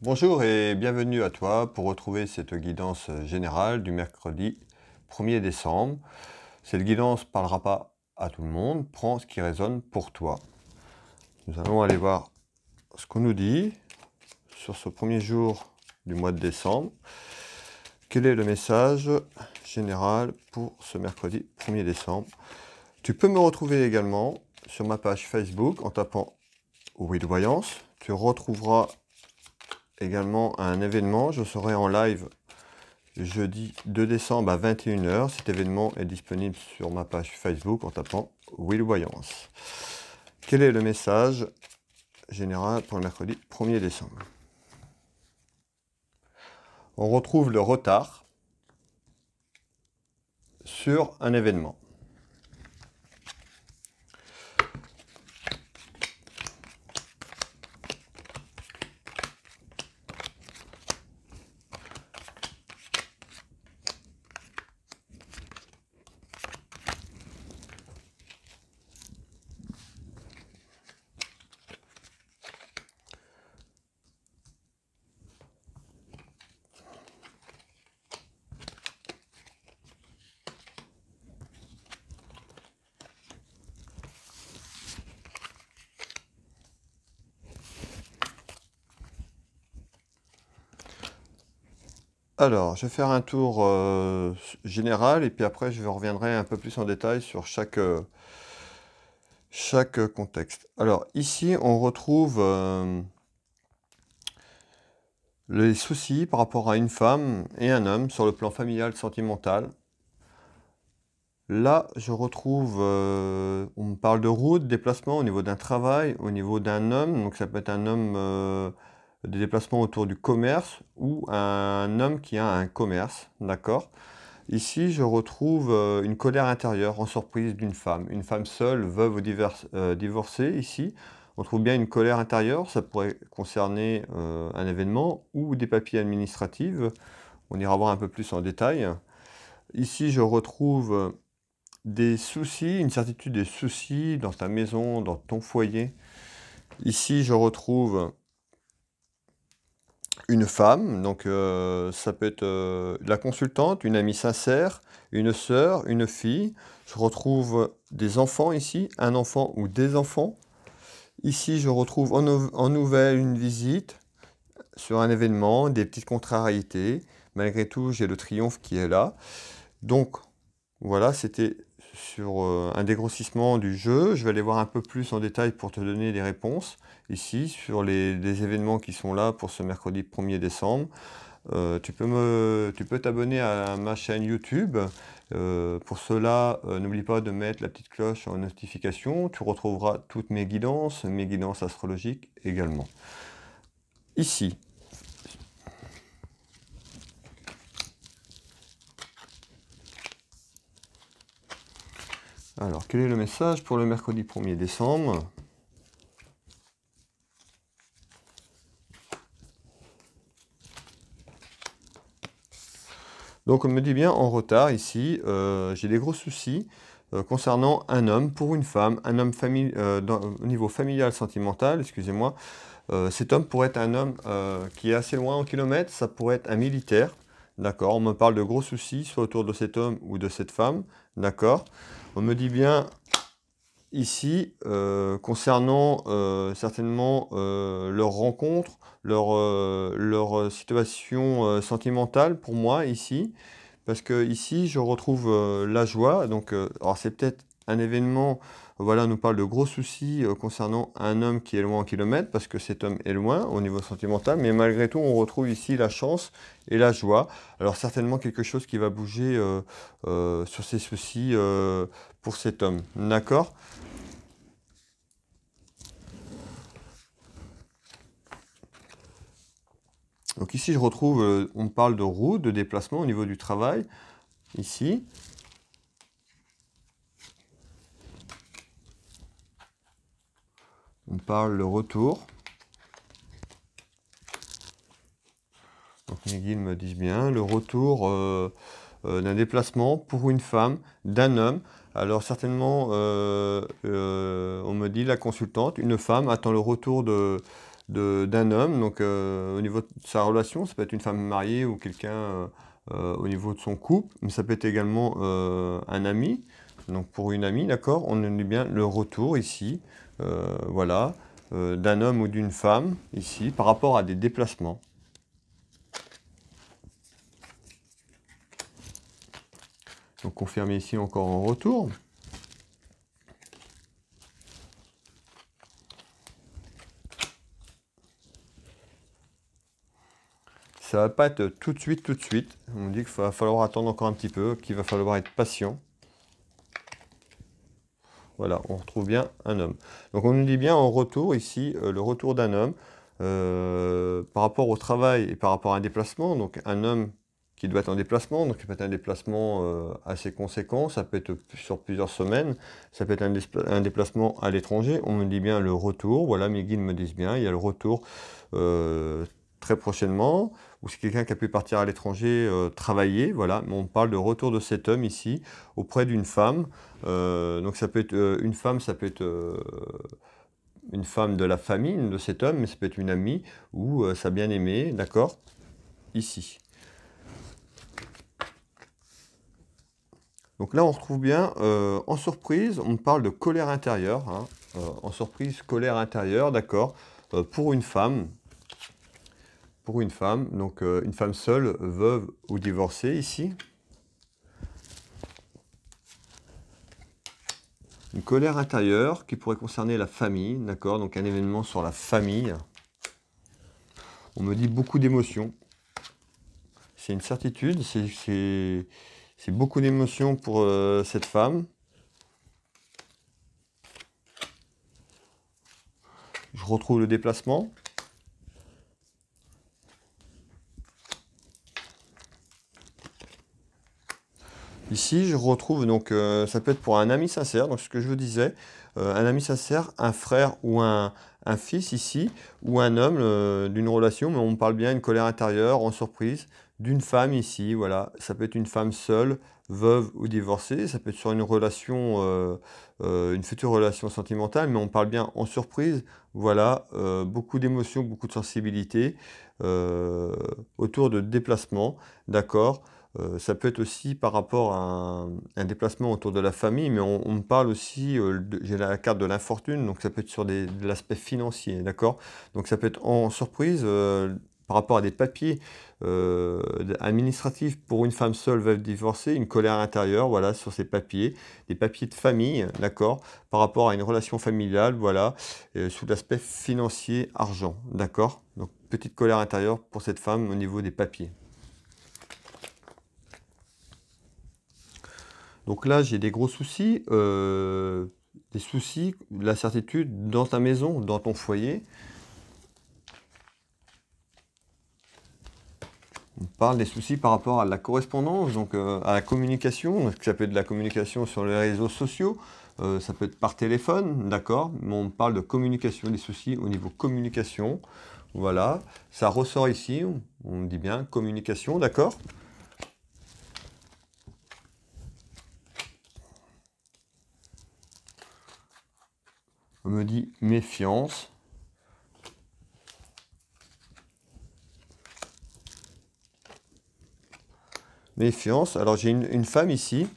Bonjour et bienvenue à toi pour retrouver cette guidance générale du mercredi 1er décembre. Cette guidance ne parlera pas à tout le monde, prends ce qui résonne pour toi. Nous allons aller voir ce qu'on nous dit sur ce premier jour du mois de décembre. Quel est le message général pour ce mercredi 1er décembre Tu peux me retrouver également sur ma page Facebook en tapant Oui de voyance. Tu retrouveras également un événement. Je serai en live jeudi 2 décembre à 21h. Cet événement est disponible sur ma page Facebook en tapant Will Voyance. Quel est le message général pour le mercredi 1er décembre On retrouve le retard sur un événement. Alors, je vais faire un tour euh, général et puis après je reviendrai un peu plus en détail sur chaque, euh, contexte. Alors ici, on retrouve euh, les soucis par rapport à une femme et un homme sur le plan familial, sentimental. Là, je retrouve, on parle de route, déplacement au niveau d'un travail, au niveau d'un homme, donc ça peut être un homme des déplacements autour du commerce ou un homme qui a un commerce, d'accord Ici, je retrouve euh, une colère intérieure en surprise d'une femme, une femme seule, veuve ou euh, divorcée. Ici, on trouve bien une colère intérieure, ça pourrait concerner euh, un événement ou des papiers administratifs. On ira voir un peu plus en détail. Ici, je retrouve des soucis, une certitude des soucis dans ta maison, dans ton foyer. Ici, je retrouve une femme, donc euh, ça peut être euh, la consultante, une amie sincère, une sœur, une fille. Je retrouve des enfants ici, un enfant ou des enfants. Ici, je retrouve en, en nouvelle une visite sur un événement, des petites contrariétés. Malgré tout, j'ai le triomphe qui est là. Donc, voilà, c'était sur euh, un dégrossissement du jeu. Je vais aller voir un peu plus en détail pour te donner des réponses ici sur les, événements qui sont là pour ce mercredi 1er décembre. Euh, tu peux t'abonner à ma chaîne YouTube. Euh, pour cela, n'oublie pas de mettre la petite cloche en notification. Tu retrouveras toutes mes guidances, mes guidances astrologiques également. Ici, Alors, quel est le message pour le mercredi 1er décembre Donc on me dit bien en retard ici, euh, j'ai des gros soucis euh, concernant un homme pour une femme, un homme euh, au niveau familial sentimental, excusez-moi. cet homme pourrait être un homme qui est assez loin en kilomètres, ça pourrait être un militaire. D'accord, on me parle de gros soucis, soit autour de cet homme ou de cette femme. D'accord. On me dit bien ici, euh, concernant euh, certainement euh, leur rencontre, leur, leur situation sentimentale pour moi ici, parce que ici je retrouve la joie. Donc, alors c'est peut-être un événement voilà, nous parle de gros soucis euh, concernant un homme qui est loin en kilomètres, parce que cet homme est loin au niveau sentimental, mais malgré tout, on retrouve ici la chance et la joie. Alors certainement quelque chose qui va bouger euh, euh, sur ces soucis pour cet homme. D'accord Donc ici, je retrouve, on parle de route, de déplacement au niveau du travail, ici. on parle le retour. Donc mes me disent bien le retour euh, euh, d'un déplacement pour une femme, d'un homme. Alors certainement, euh, on me dit la consultante, une femme attend le retour de d'un homme, donc au niveau de sa relation, ça peut être une femme mariée ou quelqu'un au niveau de son couple, mais ça peut être également un ami, donc pour une amie, d'accord, on dit bien le retour ici euh, voilà, euh, d'un homme ou d'une femme, ici, par rapport à des déplacements. Donc confirmé ici encore en retour. Ça va pas être tout de suite, tout de suite. On dit qu'il va falloir attendre encore un petit peu, qu'il va falloir être patient. Voilà, on retrouve bien un homme. Donc on nous dit bien en retour ici, euh, le retour d'un homme euh, par rapport au travail et par rapport à un déplacement. Donc un homme qui doit être en déplacement, donc ça peut être un déplacement euh, assez conséquent, ça peut être sur plusieurs semaines, ça peut être un, déplacement à l'étranger, on nous dit bien le retour, voilà, mes guides me disent bien, il y a le retour très prochainement, ou c'est quelqu'un qui a pu partir à l'étranger euh, travailler, voilà. Mais on parle de retour de cet homme ici auprès d'une femme. Euh, donc ça peut être euh, une femme, ça peut être une femme de la famille de cet homme, mais ça peut être une amie ou sa bien-aimée, d'accord Ici. Donc là, on retrouve bien, en surprise, on parle de colère intérieure. Hein. en surprise, colère intérieure, d'accord, pour une femme une femme, donc euh, une femme seule, veuve ou divorcée ici. Une colère intérieure qui pourrait concerner la famille, d'accord Donc un événement sur la famille. On me dit beaucoup d'émotions. C'est une certitude, c'est beaucoup d'émotions pour euh, cette femme. Je retrouve le déplacement. Ici, je retrouve, donc euh, ça peut être pour un ami sincère, donc ce que je vous disais, euh, un ami sincère, un frère ou un, fils ici, ou un homme euh, d'une relation, mais on parle bien une colère intérieure, en surprise, d'une femme ici, voilà, ça peut être une femme seule, veuve ou divorcée, ça peut être sur une relation, une future relation sentimentale, mais on parle bien en surprise, voilà, beaucoup d'émotions, beaucoup de sensibilité, autour de déplacements, d'accord euh, ça peut être aussi par rapport à un, déplacement autour de la famille, mais on, me parle aussi, euh, j'ai la carte de l'infortune, donc ça peut être sur l'aspect financier, d'accord Donc ça peut être en surprise euh, par rapport à des papiers administratifs pour une femme seule, veuve divorcée, une colère intérieure, voilà, sur ces papiers, des papiers de famille, d'accord Par rapport à une relation familiale, voilà, sous l'aspect financier, argent, d'accord Donc petite colère intérieure pour cette femme au niveau des papiers. Donc là, j'ai des gros soucis, euh, des soucis, la certitude dans ta maison, dans ton foyer. On parle des soucis par rapport à la correspondance, donc euh, à la communication. que ça peut être de la communication sur les réseaux sociaux, euh, ça peut être par téléphone, d'accord, mais on parle de communication, des soucis au niveau communication. Voilà, ça ressort ici, on dit bien communication, d'accord on me dit méfiance. Méfiance. Alors j'ai une, femme ici,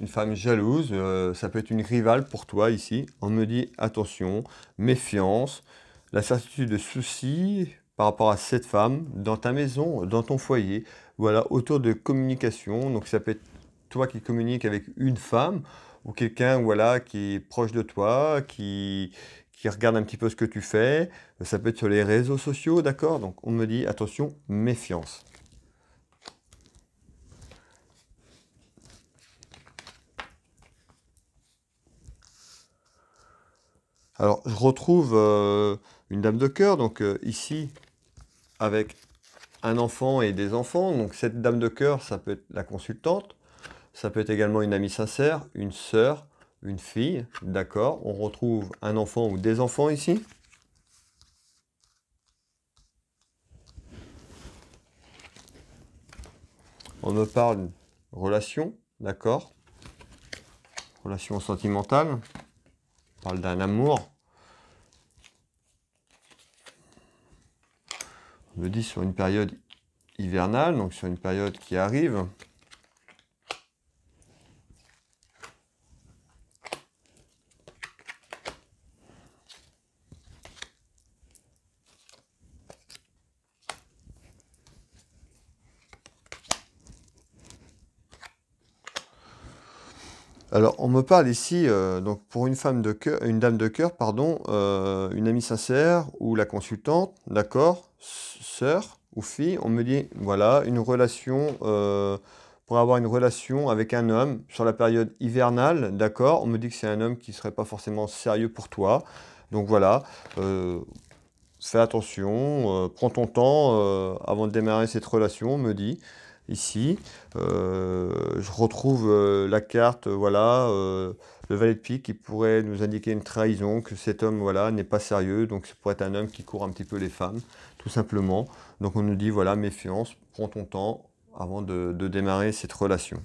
une femme jalouse, euh, ça peut être une rivale pour toi ici. On me dit attention, méfiance, la certitude de souci par rapport à cette femme, dans ta maison, dans ton foyer, voilà, autour de communication. Donc ça peut être toi qui communiques avec une femme ou quelqu'un voilà, qui est proche de toi, qui, regarde un petit peu ce que tu fais. Ça peut être sur les réseaux sociaux, d'accord Donc on me dit attention, méfiance. Alors je retrouve euh, une dame de cœur, donc euh, ici avec un enfant et des enfants. Donc cette dame de cœur, ça peut être la consultante. Ça peut être également une amie sincère, une sœur, une fille, d'accord. On retrouve un enfant ou des enfants ici. On me parle relation, d'accord. Relation sentimentale. On parle d'un amour. On me dit sur une période hivernale, donc sur une période qui arrive. Alors, on me parle ici, euh, donc pour une, femme de cœur, une dame de cœur, pardon, euh, une amie sincère ou la consultante, d'accord, sœur ou fille, on me dit, voilà, une relation, euh, pour avoir une relation avec un homme sur la période hivernale, d'accord, on me dit que c'est un homme qui ne serait pas forcément sérieux pour toi. Donc voilà, fais attention, prends ton temps avant de démarrer cette relation, on me dit ici. Euh, je retrouve euh, la carte, euh, voilà, le valet de pique qui pourrait nous indiquer une trahison, que cet homme, voilà, n'est pas sérieux, donc ça pourrait être un homme qui court un petit peu les femmes, tout simplement. Donc on nous dit, voilà, méfiance, prends ton temps avant de démarrer cette relation.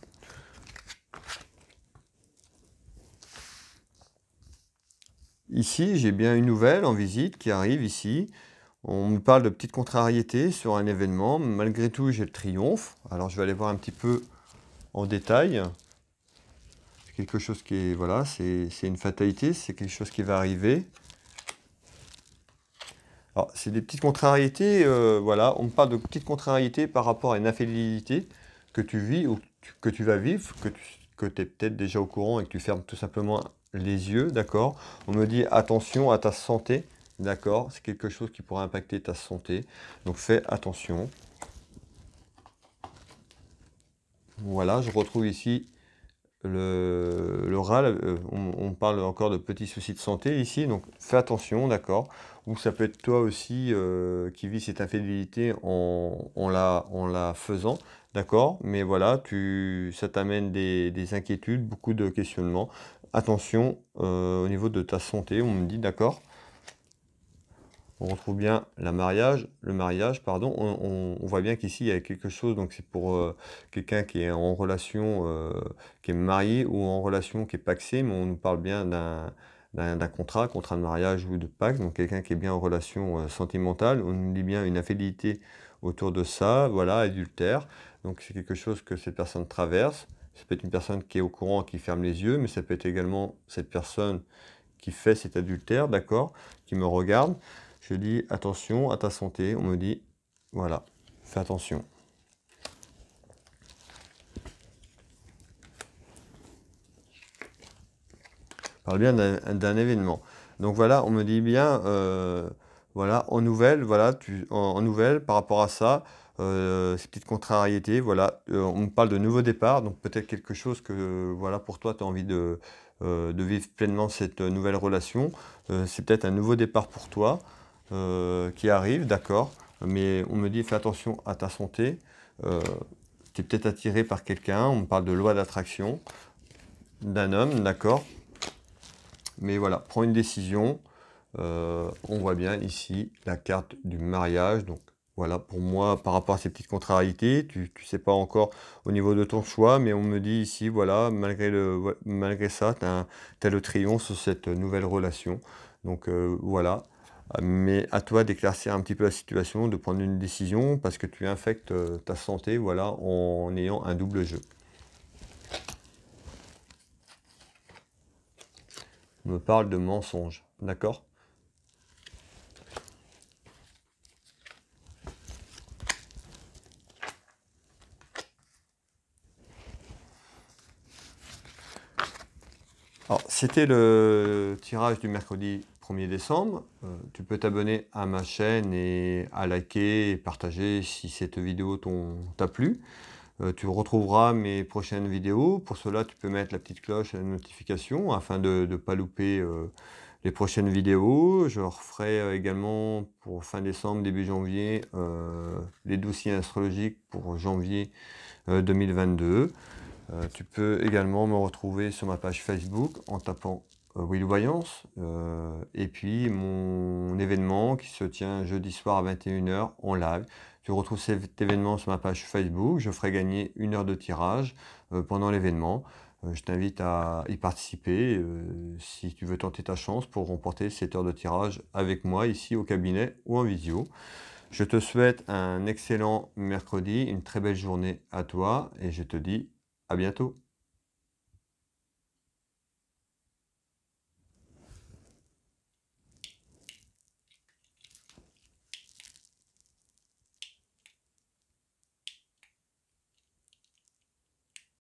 Ici, j'ai bien une nouvelle en visite qui arrive ici. On me parle de petites contrariétés sur un événement. Malgré tout, j'ai le triomphe. Alors, je vais aller voir un petit peu en détail. C'est quelque chose qui est, voilà, c'est une fatalité, c'est quelque chose qui va arriver. Alors, c'est des petites contrariétés, euh, voilà, on me parle de petites contrariétés par rapport à une infidélité que tu vis ou que tu vas vivre, que tu es peut-être déjà au courant et que tu fermes tout simplement les yeux, d'accord On me dit attention à ta santé, D'accord C'est quelque chose qui pourrait impacter ta santé. Donc fais attention. Voilà, je retrouve ici le, le euh, On, parle encore de petits soucis de santé ici. Donc fais attention, d'accord Ou ça peut être toi aussi euh, qui vis cette infidélité en, la, faisant. D'accord Mais voilà, tu, ça t'amène des, inquiétudes, beaucoup de questionnements. Attention euh, au niveau de ta santé, on me dit, d'accord on retrouve bien la mariage, le mariage, pardon. On, voit bien qu'ici, il y a quelque chose, donc c'est pour euh, quelqu'un qui est en relation, euh, qui est marié ou en relation qui est paxé, mais on nous parle bien d'un contrat, contrat de mariage ou de pax, donc quelqu'un qui est bien en relation euh, sentimentale. On nous dit bien une infidélité autour de ça, voilà, adultère. Donc c'est quelque chose que cette personne traverse. Ça peut être une personne qui est au courant, qui ferme les yeux, mais ça peut être également cette personne qui fait cet adultère, d'accord, qui me regarde. Je dis attention à ta santé. On me dit voilà, fais attention. On parle bien d'un événement. Donc voilà, on me dit bien, euh, voilà, en nouvelle, voilà, en, nouvelle par rapport à ça, euh, ces petites contrariétés, voilà, euh, on parle de nouveau départ, donc peut-être quelque chose que, voilà, pour toi, tu as envie de, vivre pleinement cette nouvelle relation. c'est peut-être un nouveau départ pour toi. Euh, qui arrive, d'accord, mais on me dit fais attention à ta santé, euh, tu es peut-être attiré par quelqu'un, on me parle de loi d'attraction, d'un homme, d'accord, mais voilà, prends une décision, euh, on voit bien ici la carte du mariage, donc voilà, pour moi, par rapport à ces petites contrariétés, tu ne sais pas encore au niveau de ton choix, mais on me dit ici, voilà, malgré, le, malgré ça, tu as, le triomphe sur cette nouvelle relation. Donc voilà, mais à toi d'éclaircir un petit peu la situation, de prendre une décision parce que tu infectes euh, ta santé voilà, en ayant un double jeu. On me parle de mensonge, d'accord Alors, c'était le tirage du mercredi 1er décembre. Euh, tu peux t'abonner à ma chaîne et à liker et partager si cette vidéo t'a plu. Euh, tu retrouveras mes prochaines vidéos. Pour cela, tu peux mettre la petite cloche à la notification afin de ne pas louper euh, les prochaines vidéos. Je referai également pour fin décembre, début janvier, les dossiers astrologiques pour janvier 2022. tu peux également me retrouver sur ma page Facebook en tapant Voyance, euh, euh, et puis mon événement qui se tient jeudi soir à 21h en live. Tu retrouves cet événement sur ma page Facebook. Je ferai gagner une heure de tirage euh, pendant l'événement. je t'invite à y participer si tu veux tenter ta chance pour remporter cette heure de tirage avec moi ici au cabinet ou en visio. Je te souhaite un excellent mercredi, une très belle journée à toi et je te dis à bientôt.